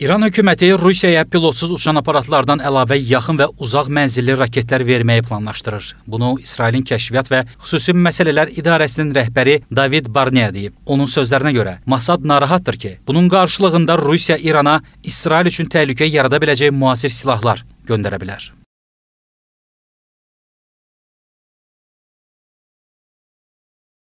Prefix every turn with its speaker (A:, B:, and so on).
A: İran hökuməti Rusiyaya pilotsuz uçan aparatlardan əlavə yaxın və uzaq mənzilli raketlər verməyi planlaşdırır. Bunu İsrailin Kəşfiyyat və Xüsusi Məsələlər İdarəsinin rəhbəri David Barnea deyib. Onun sözlərinə görə, Masad narahatdır ki, bunun qarşılığında Rusiya İrana İsrail üçün təhlükə yarada biləcək müasir silahlar göndərə bilər.